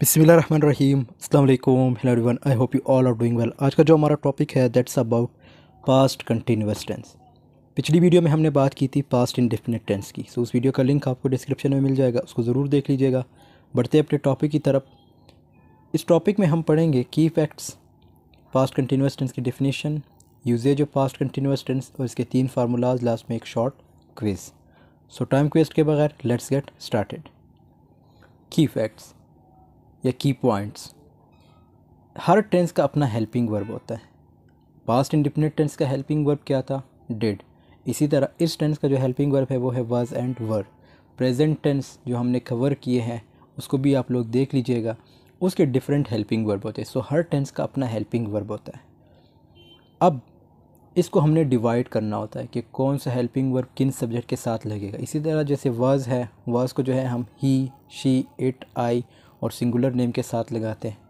बिसमीम अल्लाम hello everyone I hope you all are doing well आज का जो हमारा टॉपिक है that's about past continuous tense पिछली वीडियो में हमने बात की थी पास्ट डिफिनेट टेंस की सो so, उस वीडियो का लिंक आपको डिस्क्रिप्शन में मिल जाएगा उसको ज़रूर देख लीजिएगा बढ़ते अपने टॉपिक की तरफ इस टॉपिक में हम पढ़ेंगे की फैक्ट्स पास्ट कंटिन्यूस टेंस की definition usages of past continuous tense और इसके तीन फार्मूलाज लास्ट में एक short quiz so time waste के बगैर लेट्स गेट स्टार्टेड की फैक्ट्स या की पॉइंट्स हर टेंस का अपना हेल्पिंग वर्ब होता है पास्ट इंडिपेंडेंट टेंस का हेल्पिंग वर्ब क्या था डिड इसी तरह इस टेंस का जो हेल्पिंग वर्ब है वो है was and were present tense जो हमने कवर किए हैं उसको भी आप लोग देख लीजिएगा उसके डिफरेंट हेल्पिंग वर्ब होते हैं सो हर टेंस का अपना हेल्पिंग वर्ब होता है अब इसको हमने डिवाइड करना होता है कि कौन सा हेल्पिंग वर्ब किन सब्जेक्ट के साथ लगेगा इसी तरह जैसे वाज है वाज को जो है हम ही शी इट आई और सिंगुलर नेम के साथ लगाते हैं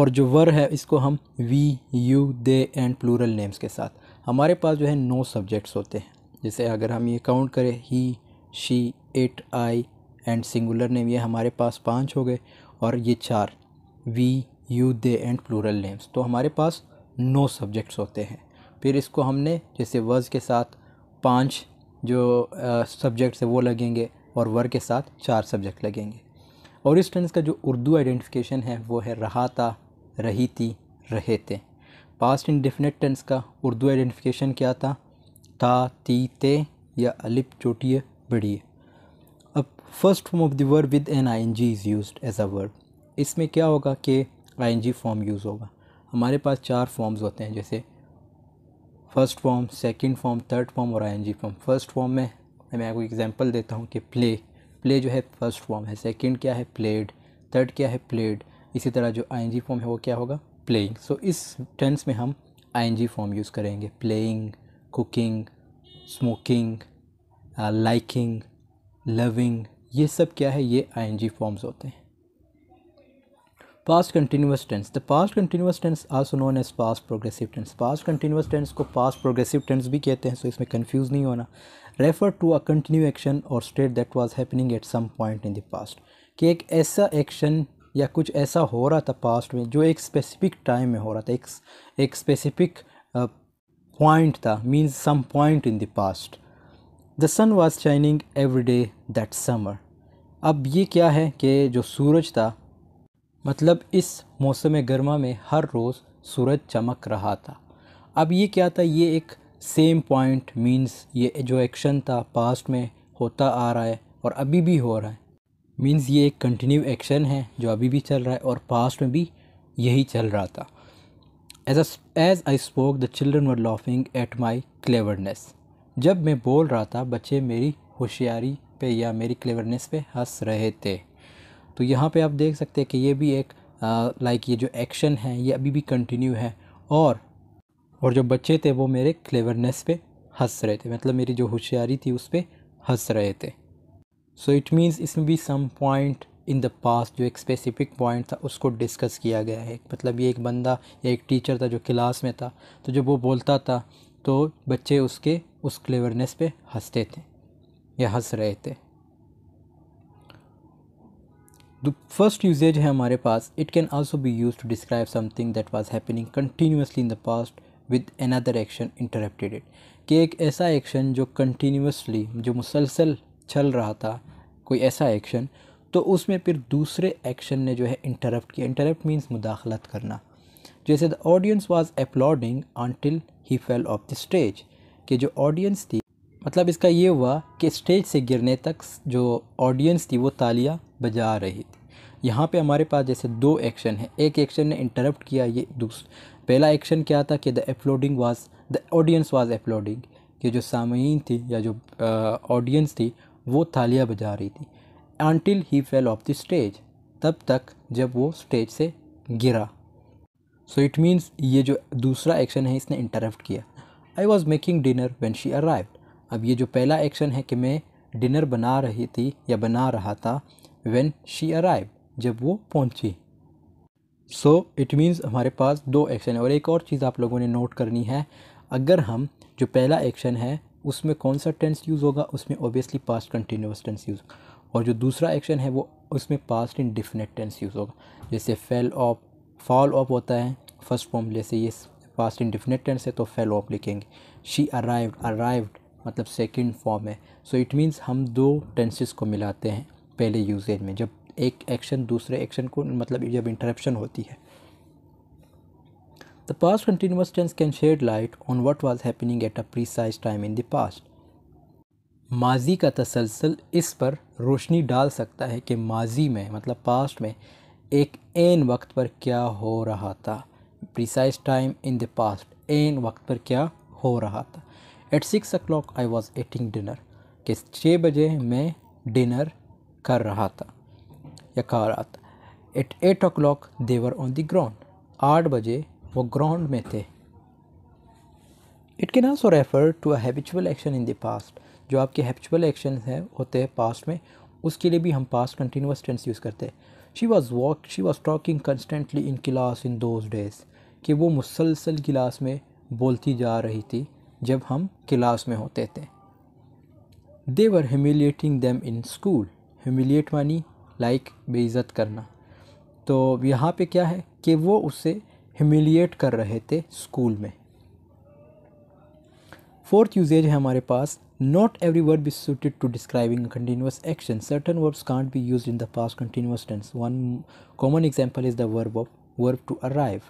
और जो वर है इसको हम we you they and plural names के साथ हमारे पास जो है नौ सब्जेक्ट्स होते हैं जैसे अगर हम ये काउंट करें he she it I and singular name ये हमारे पास पाँच हो गए और ये चार we you they and plural names तो हमारे पास नौ सब्जेक्ट्स होते हैं फिर इसको हमने जैसे वर्ज के साथ पाँच जो सब्जेक्ट्स है वो लगेंगे और वर के साथ चार सब्जेक्ट लगेंगे और इस टेंस का जो उर्दू आइडेंटिफिकेशन है वो है रहा रहीती रही थी रहे थे पास्ट डिफिनेट टेंस का उर्दू आइडेंटिफिकेशन क्या था ता ती ते या अलिप चोटिए बड़ी अब first form of the word with I N N is use as a अ वर्ड इसमें क्या होगा कि I N G form use होगा हमारे पास चार फॉर्म्स होते हैं जैसे first form second form third form और I N G form first form में मैं आपको एग्जांपल देता हूँ कि प्ले प्ले जो है फर्स्ट फॉर्म है सेकंड क्या है प्लेड थर्ड क्या है प्लेड इसी तरह जो आई फॉर्म है वो क्या होगा प्लेइंग सो so, इस टेंस में हम आई फॉर्म यूज़ करेंगे playing cooking smoking liking loving ये सब क्या है ये आई फॉर्म्स होते हैं past continuous tense the past continuous tense so known as past progressive tense past continuous tense को पास्ट प्रोग्रेसिव टेंस भी कहते हैं सो इसमें कन्फ्यूज नहीं होना refer to a continue action और state that was happening at some point in the past कि एक ऐसा एक्शन या कुछ ऐसा हो रहा था पास्ट में जो एक स्पेसिफिक टाइम में हो रहा था एक स्पेसिफिक पॉइंट uh, था means some point in the past the sun was shining every day that summer अब ये क्या है कि जो सूरज था मतलब इस मौसम गर्मा में हर रोज़ सूरज चमक रहा था अब ये क्या था ये एक सेम पॉइंट मींस ये जो एक्शन था पास्ट में होता आ रहा है और अभी भी हो रहा है मींस ये एक कंटिन्यू एक्शन है जो अभी भी चल रहा है और पास्ट में भी यही चल रहा था as as I spoke the children were laughing at my cleverness जब मैं बोल रहा था बच्चे मेरी होशियारी पे या मेरी क्लेवरनेस पे हंस रहे थे तो यहाँ पे आप देख सकते हैं कि ये भी एक लाइक ये जो एक्शन है ये अभी भी कंटिन्यू है और और जो बच्चे थे वो मेरे क्लेवरनेस पे हंस रहे थे मतलब मेरी जो होशियारी थी उस पर हंस रहे थे सो इट मीन्स इसमें भी some point in the past जो एक स्पेसिफिक पॉइंट था उसको डिस्कस किया गया है मतलब ये एक बंदा या एक टीचर था जो क्लास में था तो जब वो बोलता था तो बच्चे उसके उस क्लेवरनेस पे हंसते थे या हंस रहे थे द फर्स्ट यूजेज है हमारे पास it can also be use to describe something that was happening continuously in the past with another action interrupted it कि एक ऐसा एक्शन जो कंटिन्यूसली जो मुसलसल चल रहा था कोई ऐसा एक्शन तो उसमें फिर दूसरे एक्शन ने जो है इंटरप्ट किया इंटरप्ट मीन्स मुदाखलत करना जैसे the audience was applauding until he fell off the stage कि जो ऑडियंस थी मतलब इसका ये हुआ कि स्टेज से गिरने तक जो ऑडियंस थी वो तालियाँ बजा रही थी यहाँ पे हमारे पास जैसे दो एक्शन है एक एक्शन ने इंटरप्ट किया ये दूसरा पहला एक्शन क्या था कि the applauding was the audience was applauding कि जो सामीन थी या जो ऑडियंस थी वो थालियाँ बजा रही थी until he fell off the stage तब तक जब वो स्टेज से गिरा सो इट मीन्स ये जो दूसरा एक्शन है इसने इंटरप्ट किया I was making dinner when she arrive अब ये जो पहला एक्शन है कि मैं डिनर बना रही थी या बना रहा था वेन शी अराइव जब वो पहुंची सो इट मीन्स हमारे पास दो एक्शन है और एक और चीज़ आप लोगों ने नोट करनी है अगर हम जो पहला एक्शन है उसमें कौन सा टेंस यूज़ होगा उसमें obviously past continuous tense use और जो दूसरा एक्शन है वो उसमें past indefinite tense use होगा जैसे फेल ऑफ फॉल ऑफ होता है फर्स्ट फॉर्म जैसे ये पास्ट इन डिफिनेट टेंस है तो फेल ऑफ लिखेंगे शी अराइव्ड अराइव्ड मतलब सेकेंड फॉर्म है सो इट मीन्स हम दो टेंसेस को मिलाते हैं पहले यूजेज में जब एक एक्शन दूसरे एक्शन को मतलब जब इंटरप्शन होती है the past continuous tense can shed light on what was happening at a precise time in the past माजी का तसलसल इस पर रोशनी डाल सकता है कि माजी में मतलब पास्ट में एक एन वक्त पर क्या हो रहा था precise time in the past एन वक्त पर क्या हो रहा था at six o'clock I was eating dinner कि छः बजे मैं डिनर कर रहा था या कह रहा था at eight o'clock they were on the ground आठ बजे वो ग्राउंड में थे it can also refer to a habitual action in the past जो आपके हैबिचुअल एक्शन हैं होते हैं पास्ट में उसके लिए भी हम पास्ट कंटिन्यूस टेंस यूज़ करते हैं she was walk she was talking constantly in class in those days कि वो मुसलसल क्लास में बोलती जा रही थी जब हम क्लास में होते थे they were humiliating them in school humiliate मानी लाइक बेइज़्ज़त करना तो यहाँ पे क्या है कि वो उसे ह्यूमिलिएट कर रहे थे स्कूल में फोर्थ यूजेज है हमारे पास not every verb is suited to describing continuous action certain verbs can't be use in the past continuous tense one common example is the verb of verb to arrive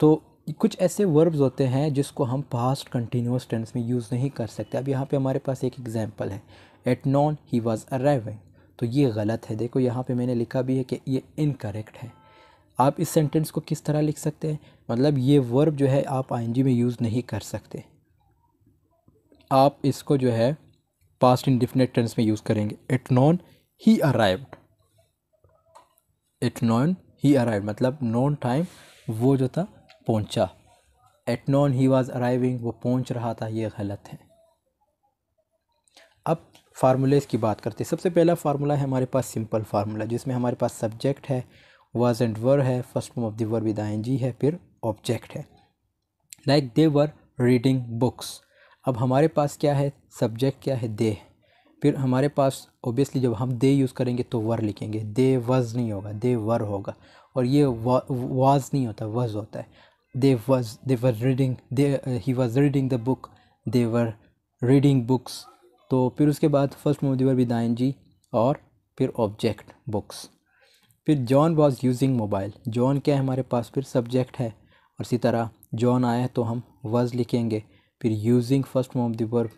तो कुछ ऐसे verbs होते हैं जिसको हम पास्ट कंटिन्यूस टेंस में use नहीं कर सकते अब यहाँ पे हमारे पास एक एग्जाम्पल है at noon he was arriving तो ये गलत है देखो यहाँ पे मैंने लिखा भी है कि ये इनकरेक्ट है आप इस सेंटेंस को किस तरह लिख सकते हैं मतलब ये वर्ब जो है आप आईएनजी में यूज़ नहीं कर सकते आप इसको जो है पास्ट इंडिफिनेट टेंस में यूज़ करेंगे it noon he arrived it noon he arrive मतलब नॉन टाइम वो जो था पहुँचा at noon he was arriving वो पहुंच रहा था ये गलत है अब फार्मूलेज़ की बात करते हैं सबसे पहला फार्मूला है हमारे पास सिंपल फार्मूला जिसमें हमारे पास सब्जेक्ट है वाज एंड वर है first form of the verb with I N G है फिर ऑब्जेक्ट है like they were reading books अब हमारे पास क्या है सब्जेक्ट क्या है दे फिर हमारे पास ओबियसली जब हम दे यूज़ करेंगे तो वर लिखेंगे दे वज़ नहीं होगा दे वर होगा और ये वा, वाज नहीं होता वज़ होता है they was they were reading they he was reading the book they were reading books तो फिर उसके बाद first mobile with I N G और फिर ऑब्जेक्ट बुक्स फिर John was using mobile John क्या है हमारे पास फिर सब्जेक्ट है और इसी तरह जॉन आया तो हम वज लिखेंगे फिर यूजिंग फर्स्ट मोम दर्व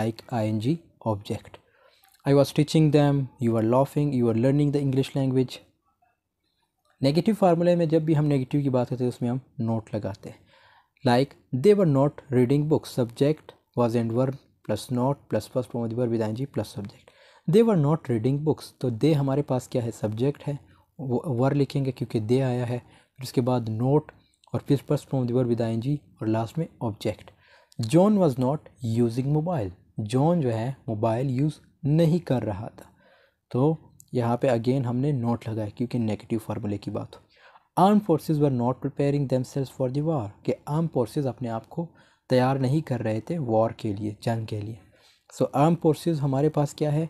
like I N G object I was teaching them you are laughing you are learning the English language negative फार्मूले में जब भी हम नेगेटिव की बात करते हैं उसमें हम नोट लगाते हैं like they were not reading books subject was and were plus not plus first form of verb with I N G plus subject they were not reading books तो दे हमारे पास क्या है सब्जेक्ट है वर लिखेंगे क्योंकि दे आया है फिर उसके बाद नोट और फिर फर्स्ट विद विदायन जी और लास्ट में object John was not using mobile John जो है मोबाइल यूज़ नहीं कर रहा था तो यहाँ पे अगेन हमने नोट लगाया क्योंकि नेगेटिव फार्मूले की बात हो arm forces were not preparing themselves for the war कि आर्म फोर्सेज अपने आप को तैयार नहीं कर रहे थे वॉर के लिए जंग के लिए सो आर्म फोर्सेस हमारे पास क्या है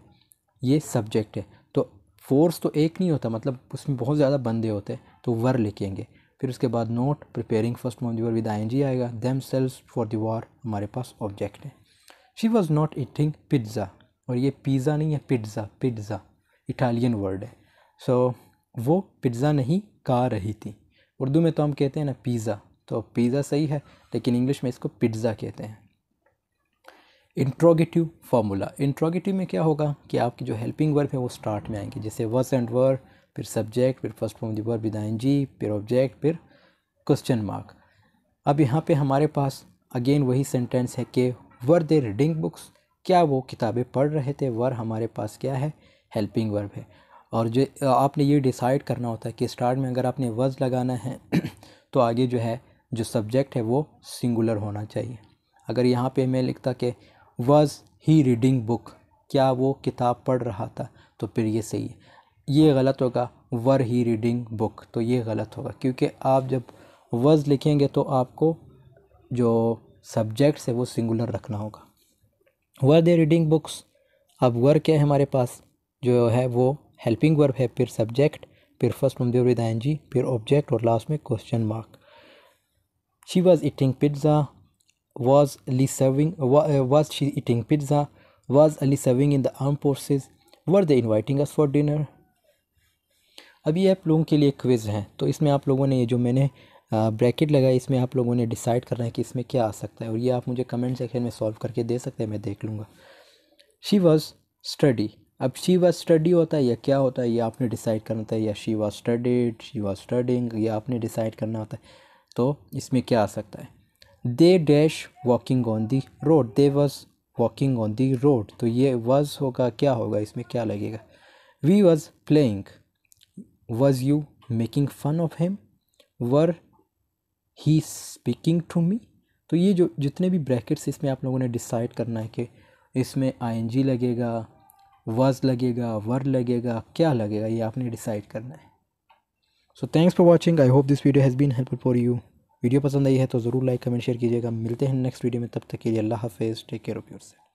ये सब्जेक्ट है तो फोर्स तो एक नहीं होता मतलब उसमें बहुत ज़्यादा बंदे होते तो वर लिखेंगे फिर उसके बाद नोट प्रिपेयरिंग फर्स्ट मॉन्यूअर विद आई एन जी आएगा themselves for the war हमारे पास ऑब्जेक्ट है she was not eating pizza और ये पिज़्ज़ा नहीं है पिज्ज़ा पिज्ज़ा इटालियन वर्ड है सो so, वो पिज्ज़ा नहीं खा रही थी उर्दू में तो हम कहते हैं ना पिज़्ज़ा तो पिज़्ज़ा सही है लेकिन इंग्लिश में इसको पिज्ज़ा कहते हैं इंट्रोगेटिव फार्मूला इंट्रोगेटिव में क्या होगा कि आपकी जो हेल्पिंग वर्ब है वो स्टार्ट में आएंगे जैसे वर्स एंड वर फिर सब्जेक्ट फिर फर्स्ट फॉर्म दर्ब विद आई जी फिर ऑब्जेक्ट फिर क्वेश्चन मार्क अब यहाँ पे हमारे पास अगेन वही सेंटेंस है कि वर दे रीडिंग बुक्स क्या वो किताबें पढ़ रहे थे वर हमारे पास क्या है हेल्पिंग वर्ब है और जो आपने ये डिसाइड करना होता है कि स्टार्ट में अगर आपने वर्ज लगाना है तो आगे जो है जो सब्जेक्ट है वो सिंगुलर होना चाहिए अगर यहाँ पे मैं लिखता कि वाज ही रीडिंग बुक क्या वो किताब पढ़ रहा था तो फिर ये सही है ये गलत होगा वर ही रीडिंग बुक तो ये गलत होगा क्योंकि आप जब वज लिखेंगे तो आपको जो सब्जेक्ट्स है वो सिंगुलर रखना होगा वर दे रीडिंग बुक्स अब वर क्या है हमारे पास जो है वो हेल्पिंग वर्ब है फिर सब्जेक्ट फिर first from the with N G फिर ऑब्जेक्ट और लास्ट में question mark she was eating pizza was ali serving uh, was she eating pizza was ali serving in the armed forces were they inviting us for dinner अभी आप लोगों के लिए quiz है तो इसमें आप लोगों ने ये जो मैंने ब्रैकेट लगाया इसमें आप लोगों ने डिसाइड करना है कि इसमें क्या आ सकता है और ये आप मुझे कमेंट सेक्शन में सॉल्व करके दे सकते हैं मैं देख लूँगा शी वॉज़ स्टडी अब शी वॉज स्टडी होता है या क्या होता है ये आपने डिसाइड करना होता है या she was studied she was studying या आपने डिसाइड करना होता है तो इसमें क्या आ सकता है they dash walking on the road they was walking on the road तो ये वॉज होगा क्या होगा इसमें क्या लगेगा we was playing was you making fun of him were he speaking to me तो ये जो जितने भी ब्रैकेट्स इसमें आप लोगों ने डिसाइड करना है कि इसमें आई लगेगा वज लगेगा वर लगेगा क्या लगेगा ये आपने डिसाइड करना है so thanks for watching I hope this video has been helpful for you video पसंद आई है तो ज़रूर लाइक कमेंट शेयर कीजिएगा मिलते हैं नेक्स्ट वीडियो में तब तक के लिए अल्लाह हाफिज़ take care of your self